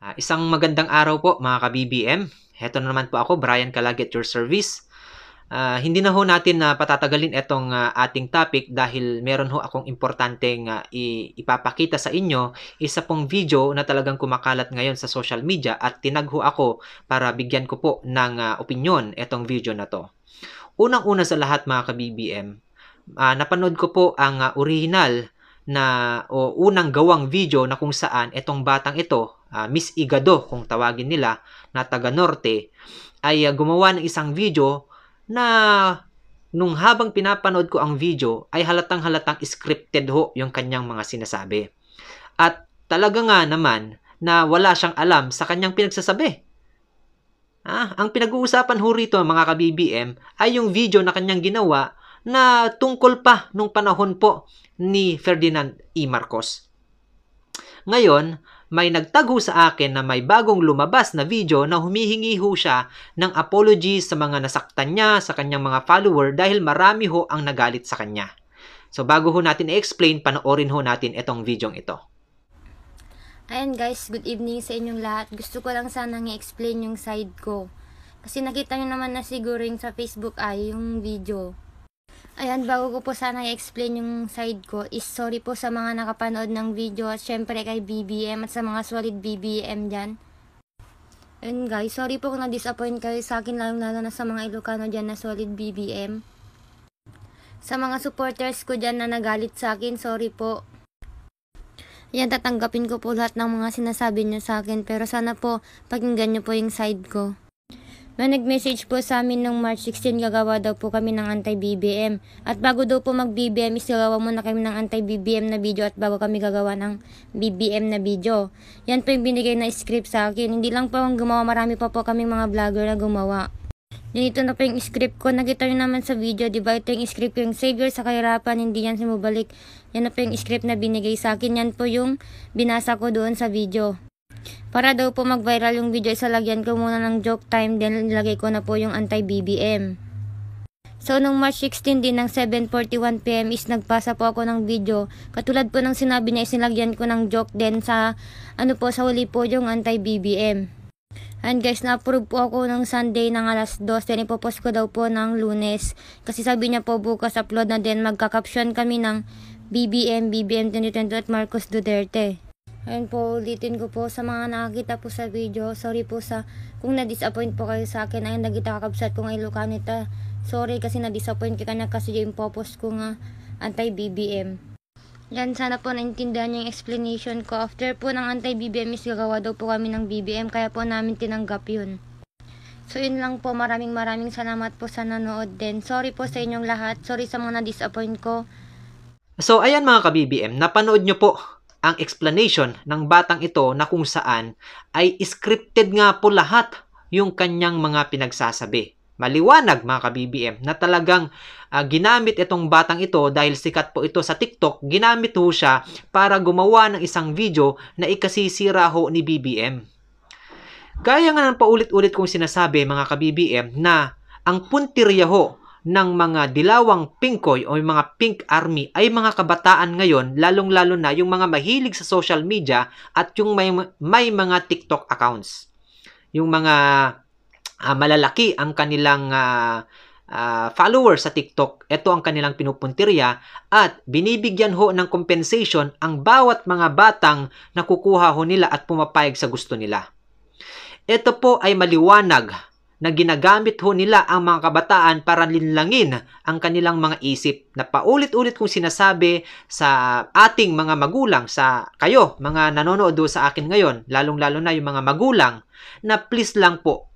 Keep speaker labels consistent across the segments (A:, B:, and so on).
A: Uh, isang magandang araw po mga ka-BBM. Heto na naman po ako, Brian Kalag at your service. Uh, hindi na ho natin na uh, patatagalin itong uh, ah, ating topic dahil meron ho akong importanteng uh, ipapakita sa inyo isa pong video na talagang kumakalat ngayon sa social media at tinag ho ako para bigyan ko po ng uh, opinion itong video na to. Unang-una sa lahat mga ka-BBM, uh, napanood ko po ang uh, original na o unang gawang video na kung saan itong batang ito, uh, Miss Igado kung tawagin nila na taga Norte ay uh, gumawa ng isang video na nung habang pinapanood ko ang video ay halatang halatang scripted ho yung kanyang mga sinasabi. At talaga nga naman na wala siyang alam sa kanyang pinagsasabi. Ah, ang pinag-uusapan ho rito mga ka-BBM ay yung video na kanyang ginawa na tungkol pa nung panahon po ni Ferdinand E. Marcos. Ngayon, may nagtago sa akin na may bagong lumabas na video na humihingi ho siya ng apology sa mga nasaktan niya sa kanyang mga follower dahil marami ho ang nagalit sa kanya. So bago ho natin i-explain, panoorin ho natin itong video ito.
B: Ayan guys, good evening sa inyong lahat. Gusto ko lang sanang i-explain yung side ko. Kasi nakita nyo naman na siguring sa Facebook ay yung video. Ayan, bago ko po sana i-explain yung side ko, is sorry po sa mga nakapanood ng video at syempre kay BBM at sa mga solid BBM dyan. And guys, sorry po kung na-disappoint kayo sa akin lalong lalo na sa mga Ilocano dyan na solid BBM. Sa mga supporters ko dyan na nagalit sa akin, sorry po. Yan, tatanggapin ko po lahat ng mga sinasabi nyo sa akin. Pero sana po, pakinggan nyo po yung side ko na nag-message po sa amin nung March 16 gagawa daw po kami ng anti-BBM. At bago daw po mag-BBM is gagawa muna kami ng anti-BBM na video at bago kami gagawa ng BBM na video. Yan po yung binigay na script sa akin. Hindi lang po ang gumawa, marami pa po kami mga vlogger na gumawa. Dito na po yung script ko. Nakita nyo naman sa video, di ba? Ito yung script ko yung Savior sa kahirapan, hindi yan simubalik. Yan na po yung script na binigay sa akin. Yan po yung binasa ko doon sa video. Para daw po mag-viral yung video, salagyan ko muna ng joke time, then nilagay ko na po yung anti-BBM. So, nung March 16 din ng 7.41pm is nagpasa po ako ng video. Katulad po ng sinabi niya, is nilagyan ko ng joke din sa, ano po, sa huli po yung anti-BBM. And guys, na-approve po ako ng Sunday ng alas 2, then ipopost ko daw po ng lunes. Kasi sabi niya po bukas upload na din, magka-caption kami ng BBM, BBM 2022 at Marcos Duterte. Ayun po, ulitin ko po sa mga nakakita po sa video. Sorry po sa kung na-disappoint po kayo sa akin. Ayun, nagitakakabsat ko ng ilukanita. Sorry kasi na-disappoint ka na kasi yung purpose ko nga anti-BBM. Yan, sana po naintindihan niyo yung explanation ko. After po ng anti-BBM is gagawa daw po kami ng BBM. Kaya po namin tinanggap yun. So yun lang po, maraming maraming salamat po sa nanood din. Sorry po sa inyong lahat. Sorry sa mga na-disappoint ko.
A: So ayan mga ka-BBM, napanood nyo po ang explanation ng batang ito na kung saan ay scripted nga po lahat yung kanyang mga pinagsasabi. Maliwanag mga ka-BBM na talagang uh, ginamit itong batang ito dahil sikat po ito sa TikTok, ginamit ho siya para gumawa ng isang video na ikasisira ho ni BBM. Kaya nga ng paulit-ulit kong sinasabi mga ka-BBM na ang puntirya ho ng mga dilawang pinkoy o yung mga pink army ay mga kabataan ngayon, lalong-lalo na yung mga mahilig sa social media at yung may, may mga TikTok accounts. Yung mga uh, malalaki ang kanilang uh, uh, followers sa TikTok, ito ang kanilang pinupuntirya at binibigyan ho ng compensation ang bawat mga batang nakukuha ho nila at pumapayag sa gusto nila. Ito po ay maliwanag na ginagamit ho nila ang mga kabataan para linlangin ang kanilang mga isip na paulit-ulit kong sinasabi sa ating mga magulang, sa kayo, mga nanonood do sa akin ngayon, lalong-lalo na yung mga magulang, na please lang po,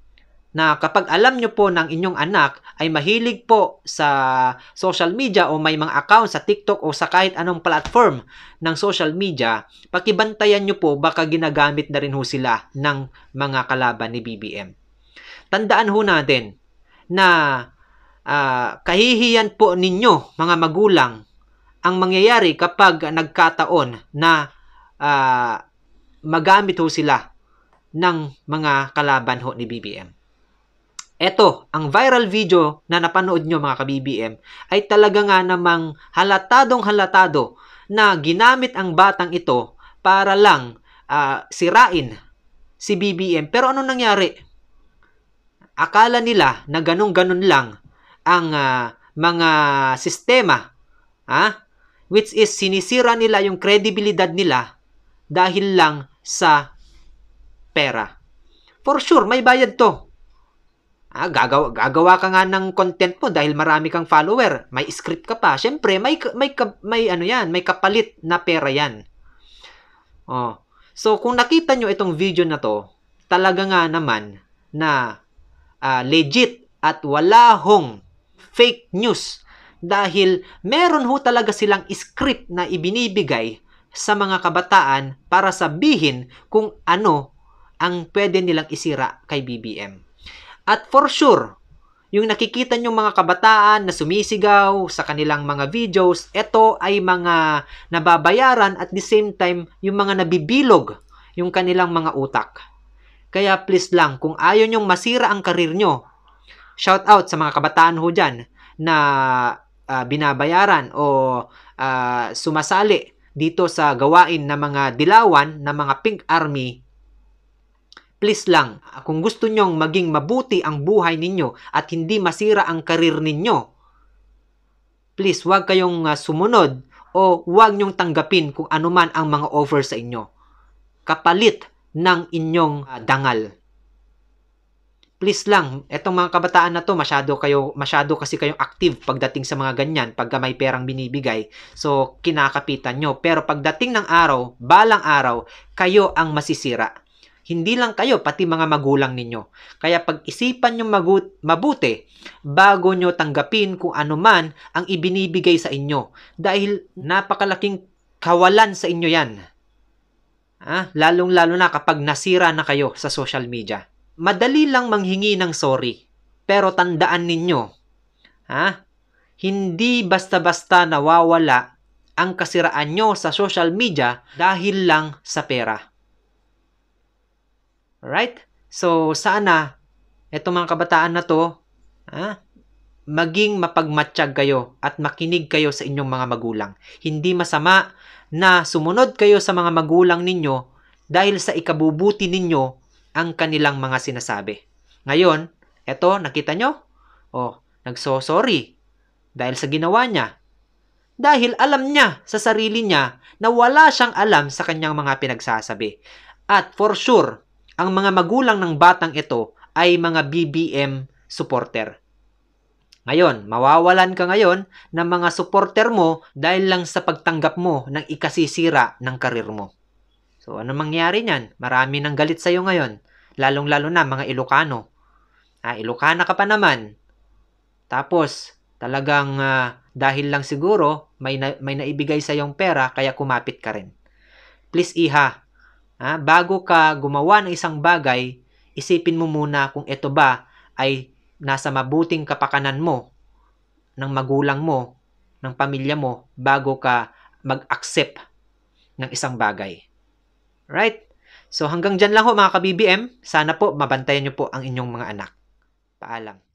A: na kapag alam nyo po ng inyong anak ay mahilig po sa social media o may mga account sa TikTok o sa kahit anong platform ng social media, pakibantayan nyo po baka ginagamit na rin ho sila ng mga kalaban ni BBM tandaan ho natin na uh, kahihiyan po ninyo mga magulang ang mangyayari kapag nagkataon na uh, magamit ho sila ng mga kalaban ho ni BBM. Ito, ang viral video na napanood nyo mga ka-BBM ay talaga nga namang halatadong halatado na ginamit ang batang ito para lang uh, sirain si BBM. Pero ano nangyari? akala nila na ganun-ganun lang ang uh, mga sistema ah, which is sinisira nila yung credibility nila dahil lang sa pera. For sure, may bayad to. Ah, gagawa, gagawa ka nga ng content mo dahil marami kang follower, may script ka pa. Syempre, may may may ano 'yan, may kapalit na pera 'yan. Oh. So kung nakita nyo itong video na to, talaga nga naman na uh, legit at wala hong fake news dahil meron ho talaga silang script na ibinibigay sa mga kabataan para sabihin kung ano ang pwede nilang isira kay BBM. At for sure, yung nakikita nyo mga kabataan na sumisigaw sa kanilang mga videos, ito ay mga nababayaran at the same time yung mga nabibilog yung kanilang mga utak. Kaya please lang, kung ayaw nyong masira ang karir nyo, shout out sa mga kabataan ho dyan na uh, binabayaran o uh, sumasali dito sa gawain ng mga dilawan ng mga Pink Army please lang, kung gusto nyong maging mabuti ang buhay ninyo at hindi masira ang karir ninyo, please huwag kayong uh, sumunod o huwag nyong tanggapin kung anuman ang mga offer sa inyo. Kapalit ng inyong uh, dangal. Please lang, etong mga kabataan na to, masyado, kayo, masyado kasi kayong active pagdating sa mga ganyan, pagka may perang binibigay. So, kinakapitan nyo. Pero pagdating ng araw, balang araw, kayo ang masisira. Hindi lang kayo, pati mga magulang ninyo. Kaya pag-isipan nyo magut- mabuti bago nyo tanggapin kung ano man ang ibinibigay sa inyo. Dahil napakalaking kawalan sa inyo yan Ah, lalong-lalo na kapag nasira na kayo sa social media. Madali lang manghingi ng sorry. Pero tandaan ninyo, ha? Hindi basta-basta nawawala ang kasiraan nyo sa social media dahil lang sa pera. Right? So, sana, eto mga kabataan na to, ha? maging mapagmatsyag kayo at makinig kayo sa inyong mga magulang. Hindi masama na sumunod kayo sa mga magulang ninyo dahil sa ikabubuti ninyo ang kanilang mga sinasabi. Ngayon, eto, nakita nyo? Oh, nagsosorry dahil sa ginawa niya. Dahil alam niya sa sarili niya na wala siyang alam sa kanyang mga pinagsasabi. At for sure, ang mga magulang ng batang ito ay mga BBM supporter. Ngayon, mawawalan ka ngayon ng mga supporter mo dahil lang sa pagtanggap mo ng ikasisira ng karir mo. So, ano mangyari niyan? Marami nang galit sa'yo ngayon. Lalong-lalo na mga Ilocano. Ah, Ilocana ka pa naman. Tapos, talagang uh, dahil lang siguro may, na, may naibigay sa'yong pera kaya kumapit ka rin. Please, iha. Ah, bago ka gumawa ng isang bagay, isipin mo muna kung ito ba ay nasa mabuting kapakanan mo, ng magulang mo, ng pamilya mo, bago ka mag-accept ng isang bagay. Right? So hanggang diyan lang ho mga ka-BBM. Sana po mabantayan niyo po ang inyong mga anak. Paalam.